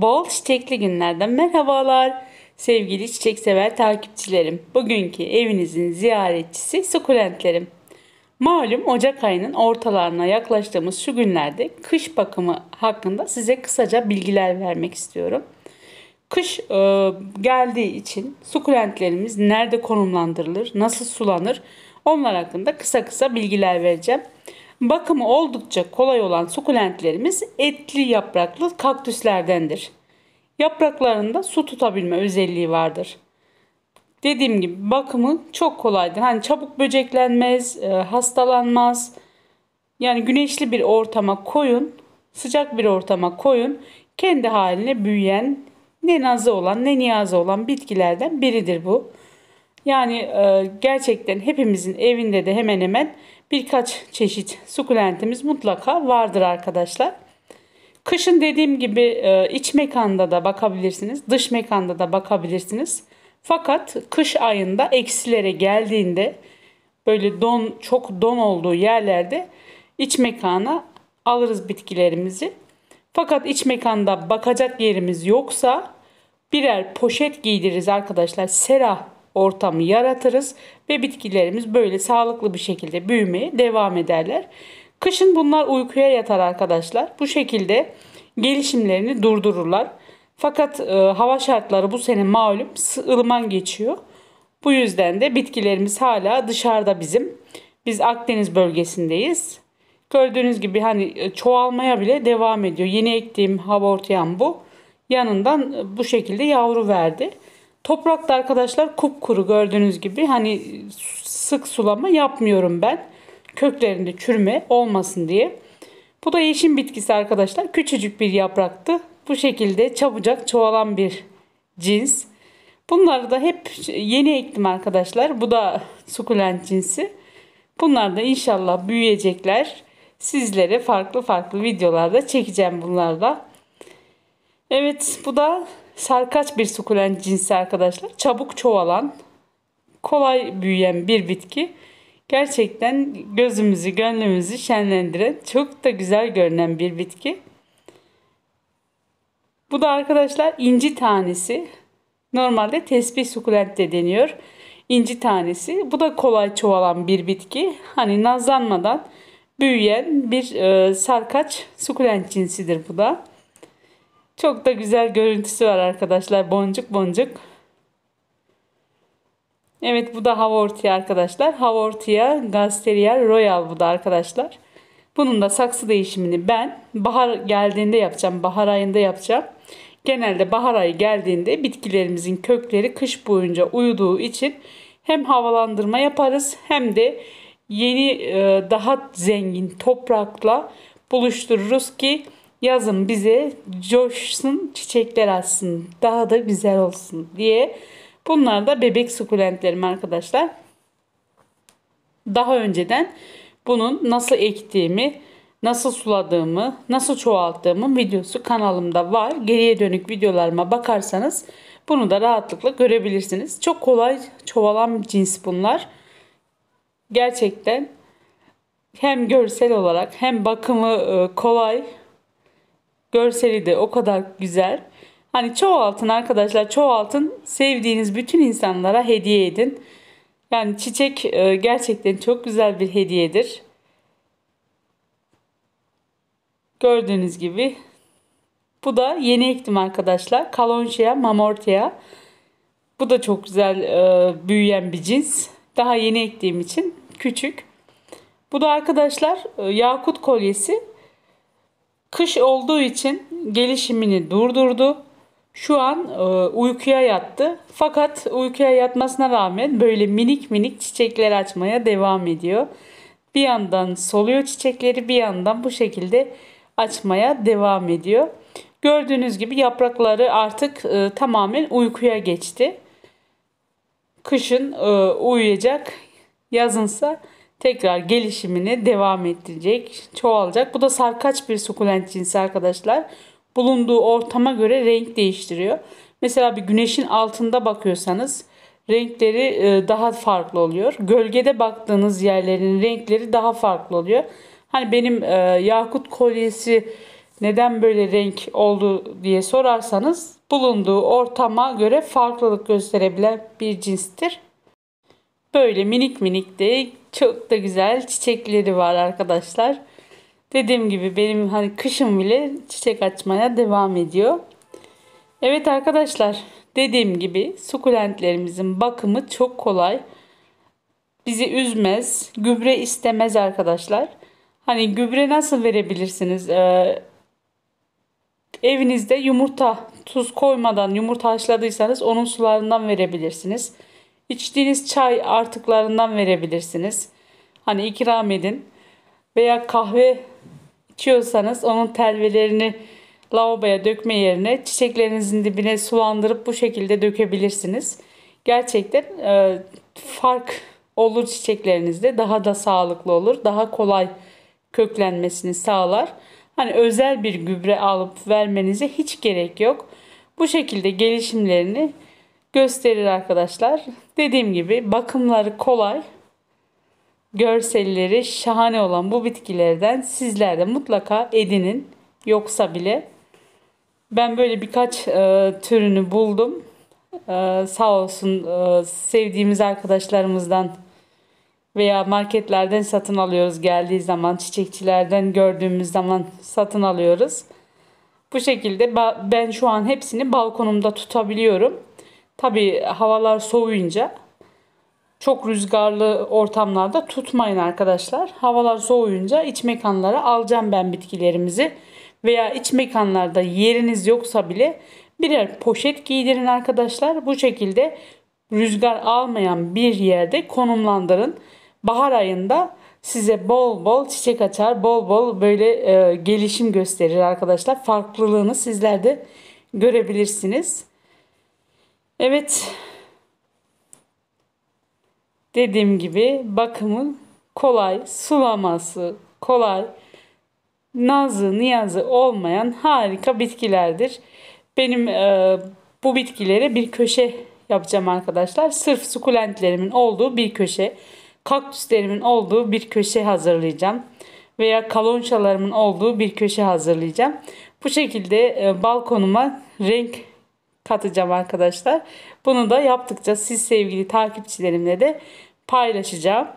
Bol çiçekli günlerden merhabalar. Sevgili çiçeksever takipçilerim. Bugünkü evinizin ziyaretçisi sukulentlerim. Malum Ocak ayının ortalarına yaklaştığımız şu günlerde kış bakımı hakkında size kısaca bilgiler vermek istiyorum. Kış e, geldiği için sukulentlerimiz nerede konumlandırılır, nasıl sulanır onlar hakkında kısa kısa bilgiler vereceğim. Bakımı oldukça kolay olan sukulentlerimiz etli yapraklı kaktüslerdendir. Yapraklarında su tutabilme özelliği vardır. Dediğim gibi bakımı çok kolaydır. Hani çabuk böceklenmez, e, hastalanmaz. Yani güneşli bir ortama koyun, sıcak bir ortama koyun. Kendi haline büyüyen, ne nazı olan ne niyazı olan bitkilerden biridir bu. Yani e, gerçekten hepimizin evinde de hemen hemen birkaç çeşit sukulentimiz mutlaka vardır arkadaşlar. Kışın dediğim gibi e, iç mekanda da bakabilirsiniz, dış mekanda da bakabilirsiniz. Fakat kış ayında eksilere geldiğinde böyle don çok don olduğu yerlerde iç mekana alırız bitkilerimizi. Fakat iç mekanda bakacak yerimiz yoksa birer poşet giydiririz arkadaşlar. Sera ortamı yaratırız ve bitkilerimiz böyle sağlıklı bir şekilde büyümeye devam ederler. Kışın bunlar uykuya yatar arkadaşlar. Bu şekilde gelişimlerini durdururlar. Fakat e, hava şartları bu sene malum ılıman geçiyor. Bu yüzden de bitkilerimiz hala dışarıda bizim. Biz Akdeniz bölgesindeyiz. Gördüğünüz gibi hani e, çoğalmaya bile devam ediyor. Yeni ektiğim havortiyan bu. Yanından e, bu şekilde yavru verdi. Toprak da arkadaşlar kupkuru gördüğünüz gibi hani sık sulama yapmıyorum ben. Köklerinde çürüme olmasın diye. Bu da yeşim bitkisi arkadaşlar. Küçücük bir yapraktı. Bu şekilde çabucak çoğalan bir cins. Bunları da hep yeni ektim arkadaşlar. Bu da sukulent cinsi. Bunlar da inşallah büyüyecekler. Sizlere farklı farklı videolarda çekeceğim bunlarda. Evet bu da Sarkaç bir sukulent cinsi arkadaşlar. Çabuk çoğalan, kolay büyüyen bir bitki. Gerçekten gözümüzü, gönlümüzü şenlendiren, çok da güzel görünen bir bitki. Bu da arkadaşlar inci tanesi. Normalde tesbih sukulent de deniyor. İnci tanesi. Bu da kolay çoğalan bir bitki. Hani nazlanmadan büyüyen bir e, sarkaç sukulent cinsidir bu da. Çok da güzel görüntüsü var arkadaşlar. Boncuk boncuk. Evet bu da Havortia arkadaşlar. Havortia Gasteria Royal bu da arkadaşlar. Bunun da saksı değişimini ben bahar geldiğinde yapacağım. Bahar ayında yapacağım. Genelde bahar ayı geldiğinde bitkilerimizin kökleri kış boyunca uyuduğu için hem havalandırma yaparız hem de yeni e, daha zengin toprakla buluştururuz ki yazın bize coşsun çiçekler açsın daha da güzel olsun diye. Bunlar da bebek sukulentlerim arkadaşlar. Daha önceden bunun nasıl ektiğimi, nasıl suladığımı, nasıl çoğalttığımı videosu kanalımda var. Geriye dönük videolarıma bakarsanız bunu da rahatlıkla görebilirsiniz. Çok kolay çoğalan cins bunlar. Gerçekten hem görsel olarak hem bakımı e, kolay Görseli de o kadar güzel. Hani çoğaltın arkadaşlar çoğaltın. Sevdiğiniz bütün insanlara hediye edin. Yani çiçek e, gerçekten çok güzel bir hediyedir. Gördüğünüz gibi bu da yeni ektim arkadaşlar. Kalonşia mamortia. Bu da çok güzel e, büyüyen bir cins. Daha yeni ektiğim için küçük. Bu da arkadaşlar e, yakut kolyesi. Kış olduğu için gelişimini durdurdu. Şu an e, uykuya yattı. Fakat uykuya yatmasına rağmen böyle minik minik çiçekler açmaya devam ediyor. Bir yandan soluyor çiçekleri, bir yandan bu şekilde açmaya devam ediyor. Gördüğünüz gibi yaprakları artık e, tamamen uykuya geçti. Kışın e, uyuyacak, yazınsa tekrar gelişimini devam ettirecek, çoğalacak. Bu da sarkaç bir sukulent cinsi arkadaşlar. Bulunduğu ortama göre renk değiştiriyor. Mesela bir güneşin altında bakıyorsanız renkleri e, daha farklı oluyor. Gölgede baktığınız yerlerin renkleri daha farklı oluyor. Hani benim e, yakut kolyesi neden böyle renk oldu diye sorarsanız bulunduğu ortama göre farklılık gösterebilen bir cinstir. Böyle minik minik de çok da güzel çiçekleri var arkadaşlar. Dediğim gibi benim hani kışım bile çiçek açmaya devam ediyor. Evet arkadaşlar dediğim gibi sukulentlerimizin bakımı çok kolay. Bizi üzmez, gübre istemez arkadaşlar. Hani gübre nasıl verebilirsiniz? Ee, evinizde yumurta, tuz koymadan yumurta haşladıysanız onun sularından verebilirsiniz. İçtiğiniz çay artıklarından verebilirsiniz. Hani ikram edin. Veya kahve içiyorsanız onun telvelerini lavaboya dökme yerine çiçeklerinizin dibine sulandırıp bu şekilde dökebilirsiniz. Gerçekten e, fark olur çiçeklerinizde. Daha da sağlıklı olur. Daha kolay köklenmesini sağlar. Hani özel bir gübre alıp vermenize hiç gerek yok. Bu şekilde gelişimlerini gösterir arkadaşlar. Dediğim gibi bakımları kolay. Görselleri şahane olan bu bitkilerden sizler de mutlaka edinin. Yoksa bile ben böyle birkaç e, türünü buldum. E, sağ olsun e, sevdiğimiz arkadaşlarımızdan veya marketlerden satın alıyoruz geldiği zaman çiçekçilerden gördüğümüz zaman satın alıyoruz. Bu şekilde ben şu an hepsini balkonumda tutabiliyorum. Tabi havalar soğuyunca çok rüzgarlı ortamlarda tutmayın arkadaşlar. Havalar soğuyunca iç mekanlara alacağım ben bitkilerimizi. Veya iç mekanlarda yeriniz yoksa bile birer poşet giydirin arkadaşlar. Bu şekilde rüzgar almayan bir yerde konumlandırın. Bahar ayında size bol bol çiçek açar, bol bol böyle e, gelişim gösterir arkadaşlar. Farklılığını sizler de görebilirsiniz. Evet. Dediğim gibi bakımın kolay, sulaması kolay, nazı niyazı olmayan harika bitkilerdir. Benim e, bu bitkilere bir köşe yapacağım arkadaşlar. Sırf sukulentlerimin olduğu bir köşe, kaktüslerimin olduğu bir köşe hazırlayacağım. Veya kalonşalarımın olduğu bir köşe hazırlayacağım. Bu şekilde e, balkonuma renk katacağım arkadaşlar. Bunu da yaptıkça siz sevgili takipçilerimle de paylaşacağım.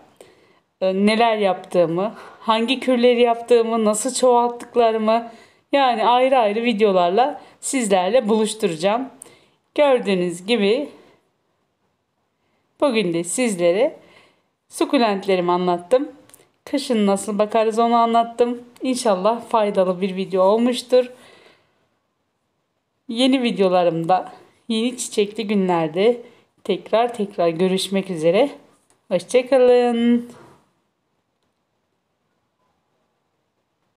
Ee, neler yaptığımı, hangi kürleri yaptığımı, nasıl çoğalttıklarımı yani ayrı ayrı videolarla sizlerle buluşturacağım. Gördüğünüz gibi bugün de sizlere sukulentlerimi anlattım. Kışın nasıl bakarız onu anlattım. İnşallah faydalı bir video olmuştur. Yeni videolarımda, yeni çiçekli günlerde tekrar tekrar görüşmek üzere. Hoşçakalın.